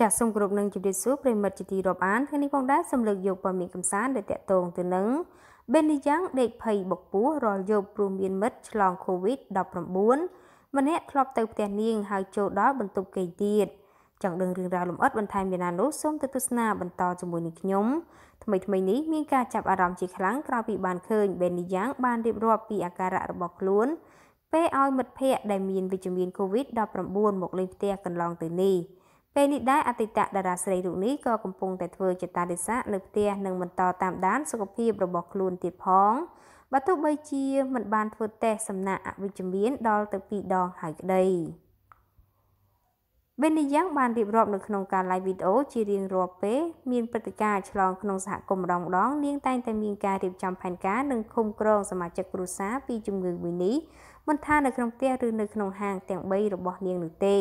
ចាសសូមគោរពនឹងជម្រាបសួរប្រិមិត្តជាទីរាប់អានថ្ងៃនេះផងដែរសូមលើកយកព័ត៌មានកំសាន្តដែលតកតងទៅនឹងបេនីយ៉ាងដេកភ័យបុកពោះរាល់យប់ព្រោះមានមិត្តឆ្លង COVID-19 ម្នាក់ធ្លាប់ទៅផ្ទះនាង ហើយចូលដល់បន្ទប់គេទៀតចង់ដឹងរឿងរ៉ាវលម្អិតបន្ថែមយ៉ាងណានោះសូមទៅទស្សនាបន្តជាមួយនឹងខ្ញុំថ្មីថ្មីនេះមានការចាប់អារម្មណ៍ជាខ្លាំងក្រោយពីបានឃើញបេនីយ៉ាងបានរៀបរាប់ពីអាការៈរបស់ខ្លួនពេលឲ្យមិត្តភ័ក្តិដែលមានវិជ្ជមាន COVID-19 មកលេងផ្ទះកន្លងទៅនេះ។ពេលនេះដែរអតីតតារាស្រីរូបនេះក៏កំពុងតែធ្វើជាតារាសានៅផ្ទះនិងបន្តតាមដានសុខភាពរបស់ខ្លួនទៀតផងបើទោះបីជា មិនបានធ្វើតេស្តសំណាក់អវិជ្ជមាន ដល់ទៅ2ដងហើយក្តីវិនិយ៉ាង បានរៀបរាប់ នៅក្នុងការ live video ជារៀងរាល់ពេលមានព្រឹត្តិការណ៍ឆ្លងក្នុងសហគមន៍ម្ដងម្ដងនាងតែងតែមានការរៀបចំផែនការនិងឃុំក្រងសមាជិកគ្រួសារពី ជំងឺមួយនេះមិនថានៅក្នុងផ្ទះឬនៅក្នុងហាង ទាំង3របស់នាងនោះទេ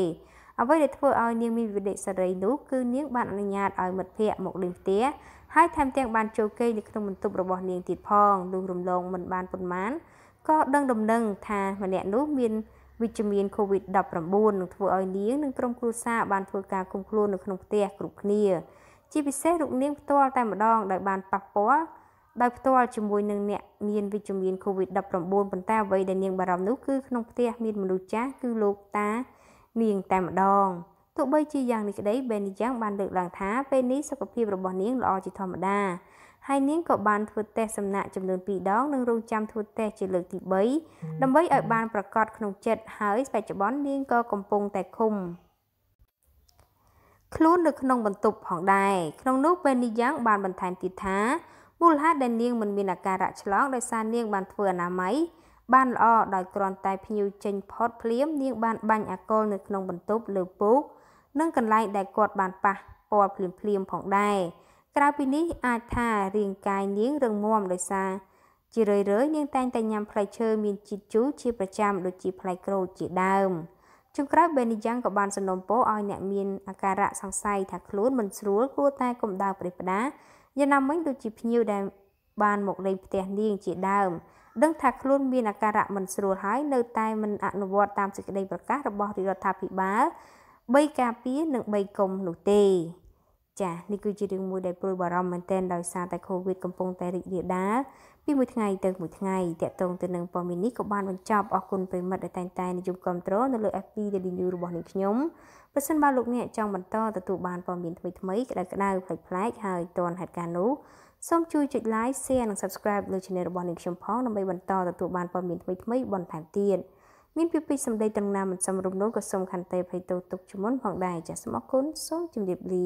អ្វីដែលធ្វើឲ្យនាងមានវិដិសេរីនោះគឺនាងបានអនុញ្ញាតឲ្យមិត្តភ័ក្តិមកលេងផ្ទះហើយថែមទាំងបានចូលគេងនៅក្នុងបន្ទប់របស់នាងទៀតផងលុះរំលងមិនបានប៉ុន្មានក៏ដឹងដំណឹងថាម្នាក់នោះមានវិជ្ជមាន COVID-19 នឹងធ្វើឲ្យនាងនិងក្រុមគ្រួសារបានធ្វើការគុំខ្លួននៅក្នុងផ្ទះគ្រប់គ្នាជាពិសេសរូបនាងផ្ទាល់តែម្ដងដែលបានប៉ះពាល់ដោយផ្ទាល់ជាមួយនឹងអ្នកមានវិជ្ជមាន COVID-19 ប៉ុន្តែអ្វីដែលនាងបារម្ភនោះគឺក្នុងផ្ទះមានមនុស្សចាស់គឺលោកតានាងតែម្ដង ទោះបីជាយ៉ាងនេះក្តីបេនីយ៉ាងបានលើកឡើងថាពេលនេះសុខភាពរបស់នាង ល្អជាធម្មតាហើយនាងក៏បាន ធ្វើតេស្តសំណាក់ចំនួន2ដងនិងរងចាំធ្វើតេស្តជាលើកទី3ដើម្បីឲ្យបានប្រកាសក្នុងចិត្តហើយបច្ចុប្បន្ននាងក៏កំពុងតែឃុំខ្លួននៅក្នុងបន្ទប់ផងដែរក្នុងនោះពេលនេះយ៉ាង បានបន្ថែមទៀតថាមូលហេតុដែលនាងមិនមានអាការៈឆ្លងដោយសារនាង បានធ្វើអនាម័យបានល្អដោយគ្រាន់តែភ្ញៀវចេញផុតភ្លាមនាងបានបាញ់អាកុលនៅក្នុងបន្ទប់លើពូកនិងកន្លែងដែលគាត់បានប៉ះពាល់ភ្លាមភ្លាមផងដែរក្រៅពីនេះអាចថារាងកាយនាងរឹងមាំដោយសារជារឿយៗនាងតែងតែញ៉ាំផ្លែឈើមានជាតិជូរជាប្រចាំដូចជាផ្លែក្រូចជាដើមចុងក្រោយបេនីយ៉ាងក៏បានសនំពោឲ្យអ្នកមានអាការៈសង្ស័យថាខ្លួនមិនស្រួលគួរតែកំដៅប្រេះផ្ដាយ៉ាងណាមិញដូចជាភ្ញៀវដែលបានមកលេងផ្ទះនាងជាដើមដឹងថាខ្លួនមានអាការៈមិនស្រួលហើយនៅតែមិនអនុវត្តតាមសេចក្តីប្រកាសរបស់រដ្ឋាភិបាល៣ការពារនិង៣គុំនោះទេចានេះគឺជារឿងមួយដែលព្រួយបារម្ភមែនទែនដោយសារតែ COVID កំពុងតែរីករាលដាលពីមួយថ្ងៃទៅមួយថ្ងៃតាក់ទងទៅនឹងព័ត៌មាននេះក៏បានបញ្ចប់អរគុណប្រិមិត្តដែលតែងតែនិយមគ្រប់គ្រងនៅលើ FB Daily News របស់នាងខ្ញុំប្រសិនបើលោកអ្នកចង់បន្តទទួលបានព័ត៌មានថ្មីៗក្តៅក្តៅផ្លេចផ្លែកហើយទាន់ហេតុការណ៍នោះសូមជួយចុច like share និង subscribe លើ channel របស់នាងខ្ញុំផងដើម្បីបន្តទទួលបានព័ត៌មានថ្មីៗបន្ថែមទៀតមានពីពីសម្ដីតំណាមមិនសមរម្យនោះក៏សូមខន្តីភ័យទោសទុកជំនន់ផងដែរចាសសូមអរគុណសូមជម្រាបលា